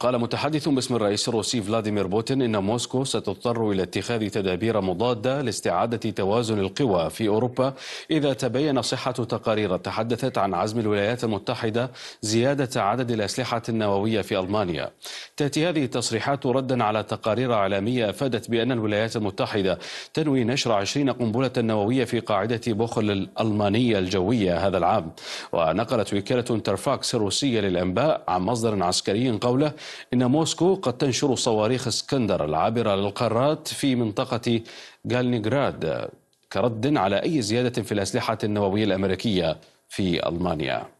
قال متحدث باسم الرئيس الروسي فلاديمير بوتين إن موسكو ستضطر إلى اتخاذ تدابير مضادة لاستعادة توازن القوى في أوروبا إذا تبين صحة تقارير تحدثت عن عزم الولايات المتحدة زيادة عدد الأسلحة النووية في ألمانيا تأتي هذه التصريحات ردا على تقارير إعلامية أفادت بأن الولايات المتحدة تنوي نشر 20 قنبلة نووية في قاعدة بوخل الألمانية الجوية هذا العام ونقلت وكالة ترفاكس الروسية للأنباء عن مصدر عسكري قوله إن موسكو قد تنشر صواريخ اسكندر العابرة للقارات في منطقة غالنيغراد كرد على أي زيادة في الأسلحة النووية الأمريكية في ألمانيا